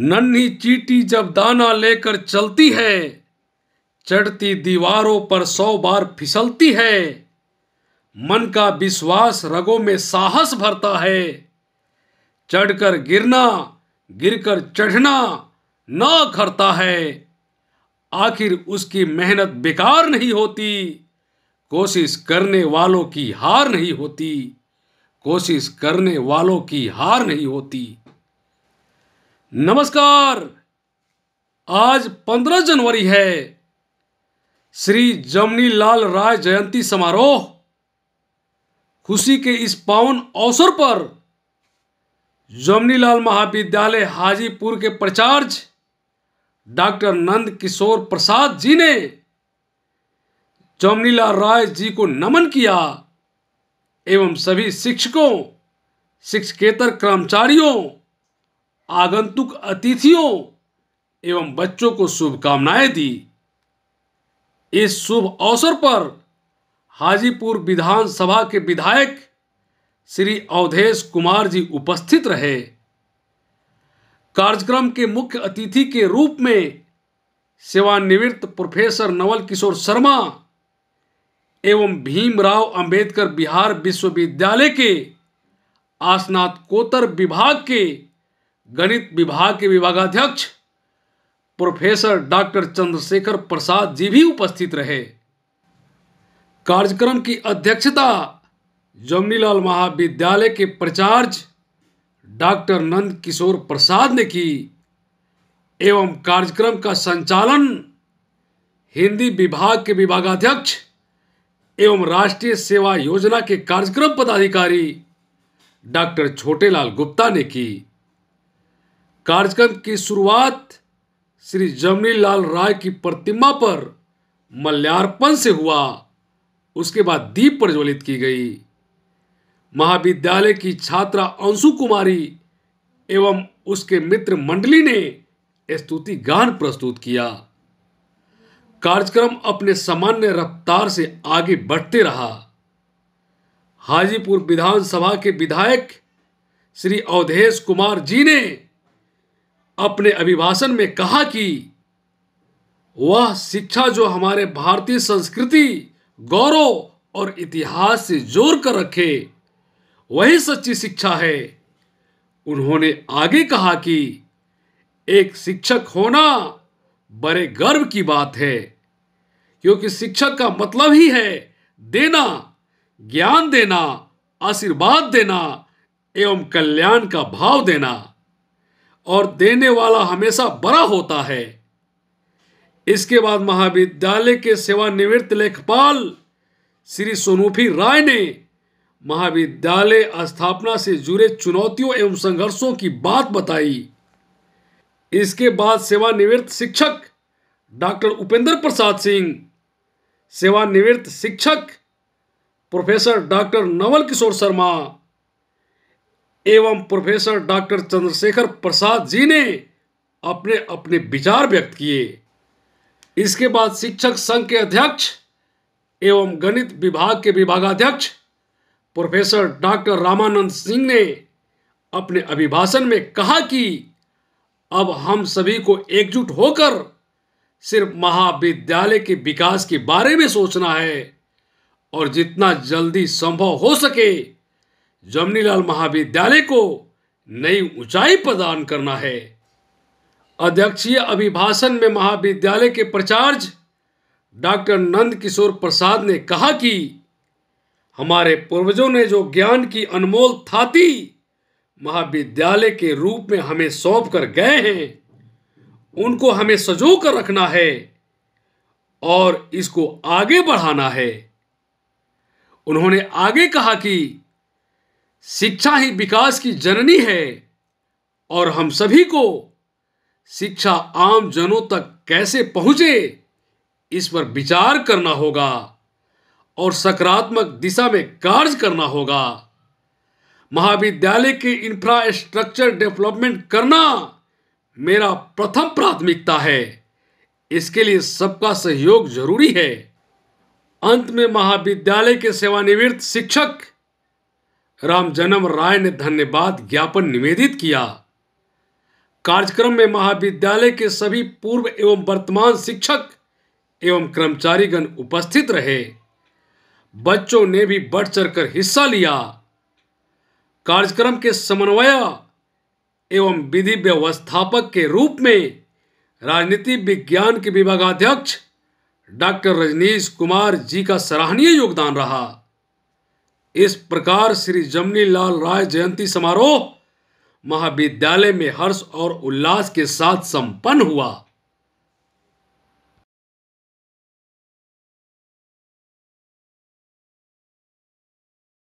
नन्ही चीटी जब दाना लेकर चलती है चढ़ती दीवारों पर सौ बार फिसलती है मन का विश्वास रगों में साहस भरता है चढ़कर गिरना गिरकर चढ़ना ना करता है आखिर उसकी मेहनत बेकार नहीं होती कोशिश करने वालों की हार नहीं होती कोशिश करने वालों की हार नहीं होती नमस्कार आज पंद्रह जनवरी है श्री जमनी लाल राय जयंती समारोह खुशी के इस पावन अवसर पर जमनी लाल महाविद्यालय हाजीपुर के प्रचार्य डॉक्टर नंद किशोर प्रसाद जी ने जमनी लाल राय जी को नमन किया एवं सभी शिक्षकों शिक्षकेतर कर्मचारियों आगंतुक अतिथियों एवं बच्चों को शुभकामनाएं दी इस शुभ अवसर पर हाजीपुर विधानसभा के विधायक श्री अवधेश कुमार जी उपस्थित रहे कार्यक्रम के मुख्य अतिथि के रूप में सेवानिवृत्त प्रोफेसर नवल किशोर शर्मा एवं भीमराव अंबेडकर बिहार विश्वविद्यालय के आस्नातकोत्तर विभाग के गणित विभाग के विभागाध्यक्ष प्रोफेसर डॉक्टर चंद्रशेखर प्रसाद जी भी उपस्थित रहे कार्यक्रम की अध्यक्षता जमनीलाल महाविद्यालय के प्राचार्य डॉक्टर नंद किशोर प्रसाद ने की एवं कार्यक्रम का संचालन हिंदी विभाग के विभागाध्यक्ष एवं राष्ट्रीय सेवा योजना के कार्यक्रम पदाधिकारी डॉक्टर छोटेलाल गुप्ता ने की कार्यक्रम की शुरुआत श्री जमनी लाल राय की प्रतिमा पर मल्यार्पण से हुआ उसके बाद दीप प्रज्वलित की गई महाविद्यालय की छात्रा अंशु कुमारी एवं उसके मित्र मंडली ने स्तुति गान प्रस्तुत किया कार्यक्रम अपने सामान्य रफ्तार से आगे बढ़ते रहा हाजीपुर विधानसभा के विधायक श्री अवधेश कुमार जी ने अपने अभिभाषण में कहा कि वह शिक्षा जो हमारे भारतीय संस्कृति गौरव और इतिहास से जोड़ कर रखे वही सच्ची शिक्षा है उन्होंने आगे कहा कि एक शिक्षक होना बड़े गर्व की बात है क्योंकि शिक्षक का मतलब ही है देना ज्ञान देना आशीर्वाद देना एवं कल्याण का भाव देना और देने वाला हमेशा बड़ा होता है इसके बाद महाविद्यालय के सेवानिवृत्त लेखपाल श्री सोनूफी राय ने महाविद्यालय स्थापना से जुड़े चुनौतियों एवं संघर्षों की बात बताई इसके बाद सेवानिवृत्त शिक्षक डॉक्टर उपेंद्र प्रसाद सिंह सेवानिवृत्त शिक्षक प्रोफेसर डॉक्टर नवल किशोर शर्मा एवं प्रोफेसर डॉक्टर चंद्रशेखर प्रसाद जी ने अपने अपने विचार व्यक्त किए इसके बाद शिक्षक संघ के अध्यक्ष एवं गणित विभाग के विभागाध्यक्ष प्रोफेसर डॉक्टर रामानंद सिंह ने अपने अभिभाषण में कहा कि अब हम सभी को एकजुट होकर सिर्फ महाविद्यालय के विकास के बारे में सोचना है और जितना जल्दी संभव हो सके जमनीलाल महाविद्यालय को नई ऊंचाई प्रदान करना है अध्यक्षीय अभिभाषण में महाविद्यालय के प्रचार्ज डॉक्टर नंद किशोर प्रसाद ने कहा कि हमारे पूर्वजों ने जो ज्ञान की अनमोल थाती महाविद्यालय के रूप में हमें सौंप कर गए हैं उनको हमें सजो कर रखना है और इसको आगे बढ़ाना है उन्होंने आगे कहा कि शिक्षा ही विकास की जननी है और हम सभी को शिक्षा आम जनों तक कैसे पहुंचे इस पर विचार करना होगा और सकारात्मक दिशा में कार्य करना होगा महाविद्यालय के इंफ्रास्ट्रक्चर डेवलपमेंट करना मेरा प्रथम प्राथमिकता है इसके लिए सबका सहयोग जरूरी है अंत में महाविद्यालय के सेवानिवृत्त शिक्षक राम जन्म राय ने धन्यवाद ज्ञापन निवेदित किया कार्यक्रम में महाविद्यालय के सभी पूर्व एवं वर्तमान शिक्षक एवं कर्मचारीगण उपस्थित रहे बच्चों ने भी बढ़ चढ़कर हिस्सा लिया कार्यक्रम के समन्वय एवं विधि व्यवस्थापक के रूप में राजनीति विज्ञान के विभागाध्यक्ष डॉक्टर रजनीश कुमार जी का सराहनीय योगदान रहा इस प्रकार श्री जमनी लाल राय जयंती समारोह महाविद्यालय में हर्ष और उल्लास के साथ संपन्न हुआ